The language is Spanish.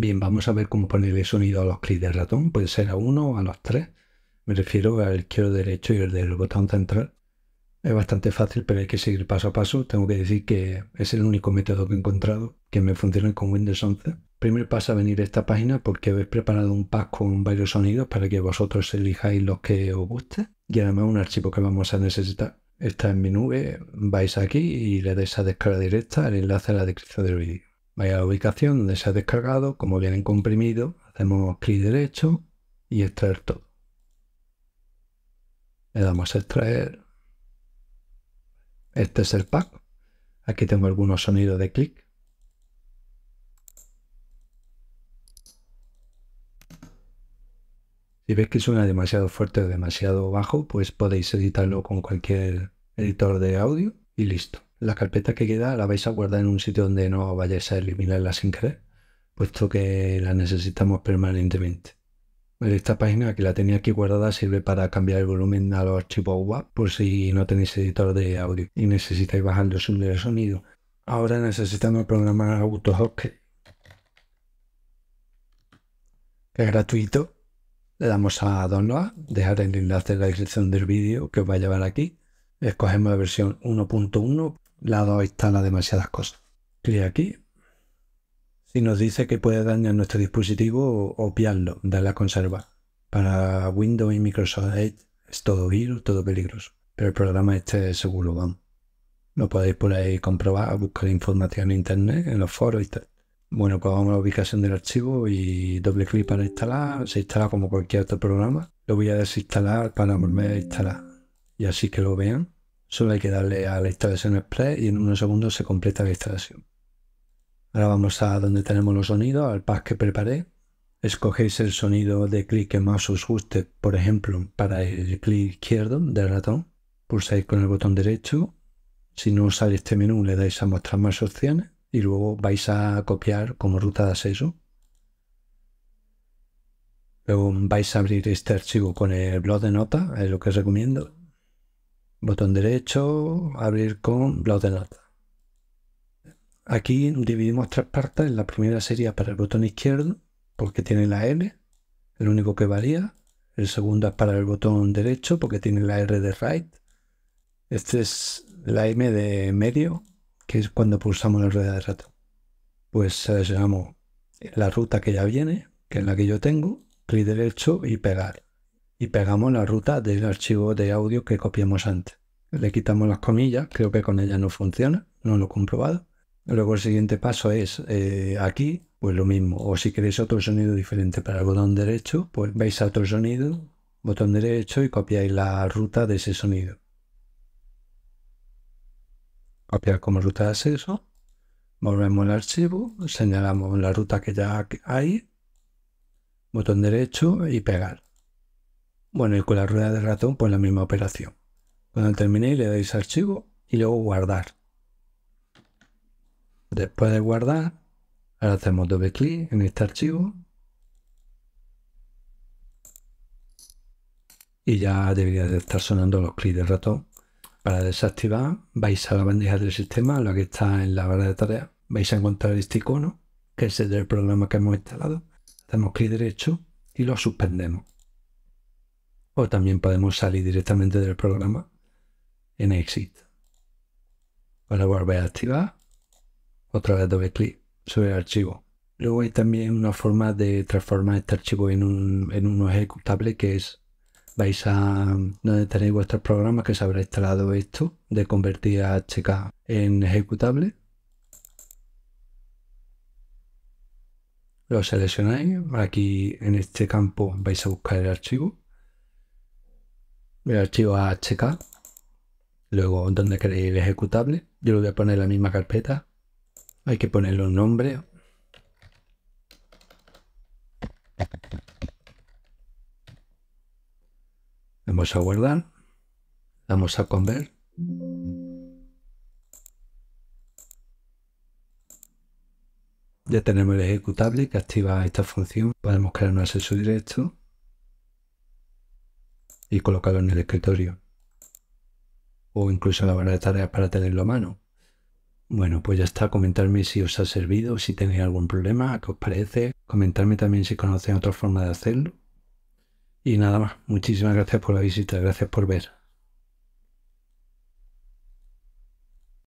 Bien, vamos a ver cómo ponerle sonido a los clics de ratón. Puede ser a uno o a los tres. Me refiero al izquierdo derecho y el del botón central. Es bastante fácil, pero hay que seguir paso a paso. Tengo que decir que es el único método que he encontrado que me funciona con Windows 11. Primero pasa a venir a esta página porque habéis preparado un pack con varios sonidos para que vosotros elijáis los que os guste y además un archivo que vamos a necesitar. Está en mi nube, vais aquí y le dais a descarga directa el enlace a la descripción del vídeo. Vaya a la ubicación donde se ha descargado, como viene comprimido, hacemos clic derecho y extraer todo. Le damos a extraer. Este es el pack. Aquí tengo algunos sonidos de clic. Si veis que suena demasiado fuerte o demasiado bajo, pues podéis editarlo con cualquier editor de audio y listo la carpeta que queda la vais a guardar en un sitio donde no vayáis a eliminarla sin querer, puesto que la necesitamos permanentemente. Esta página que la tenía aquí guardada sirve para cambiar el volumen a los archivos web por si no tenéis editor de audio y necesitáis bajar el zoom del sonido. Ahora necesitamos programar AutoHock que es gratuito. Le damos a download, dejar el enlace en la descripción del vídeo que os va a llevar aquí. Escogemos la versión 1.1 lado instala demasiadas cosas. Clic aquí. Si nos dice que puede dañar nuestro dispositivo, obviarlo, darle a conservar. Para Windows y Microsoft Edge es todo virus, todo peligroso. Pero el programa este seguro, vamos. Lo podéis poner ahí comprobar, buscar información en internet, en los foros Bueno, cogemos pues la ubicación del archivo y doble clic para instalar. Se instala como cualquier otro programa. Lo voy a desinstalar para volver a instalar. Y así que lo vean. Solo hay que darle a la instalación Express y en unos segundos se completa la instalación. Ahora vamos a donde tenemos los sonidos, al pack que preparé. Escogéis el sonido de clic que más os guste, por ejemplo, para el clic izquierdo del ratón. Pulsáis con el botón derecho. Si no sale este menú, le dais a mostrar más opciones y luego vais a copiar como ruta de acceso. Luego vais a abrir este archivo con el blog de notas, es lo que os recomiendo, botón derecho, abrir con blog de notas. Aquí dividimos tres partes. La primera sería para el botón izquierdo, porque tiene la L, el único que varía. El segundo es para el botón derecho, porque tiene la R de right. Este es la M de medio, que es cuando pulsamos la rueda de rato. Pues seleccionamos eh, la ruta que ya viene, que es la que yo tengo, clic derecho y pegar y pegamos la ruta del archivo de audio que copiamos antes. Le quitamos las comillas, creo que con ella no funciona, no lo he comprobado. Luego el siguiente paso es eh, aquí, pues lo mismo. O si queréis otro sonido diferente para el botón derecho, pues veis a otro sonido, botón derecho y copiáis la ruta de ese sonido. Copiar como ruta de acceso. Volvemos al archivo, señalamos la ruta que ya hay, botón derecho y pegar. Bueno, y con la rueda de ratón, pues la misma operación. Cuando terminéis le dais archivo y luego guardar. Después de guardar, ahora hacemos doble clic en este archivo. Y ya debería de estar sonando los clics de ratón. Para desactivar, vais a la bandeja del sistema, la que está en la barra de tareas. Vais a encontrar este icono, que es el del programa que hemos instalado. Hacemos clic derecho y lo suspendemos o también podemos salir directamente del programa en Exit. Para volver a activar, otra vez doble clic sobre el archivo. Luego hay también una forma de transformar este archivo en un, en un ejecutable que es vais a donde tenéis vuestros programas que se habrá instalado esto de convertir a HK en ejecutable lo seleccionáis aquí en este campo vais a buscar el archivo el archivo AHK, luego donde queréis el ejecutable, yo lo voy a poner en la misma carpeta, hay que ponerle un nombre. Vamos a guardar, vamos a convert. Ya tenemos el ejecutable que activa esta función. Podemos crear un acceso directo y colocarlo en el escritorio. O incluso en la barra de tareas para tenerlo a mano. Bueno, pues ya está. Comentarme si os ha servido, si tenéis algún problema, qué os parece. Comentarme también si conocen otra forma de hacerlo. Y nada más. Muchísimas gracias por la visita. Gracias por ver.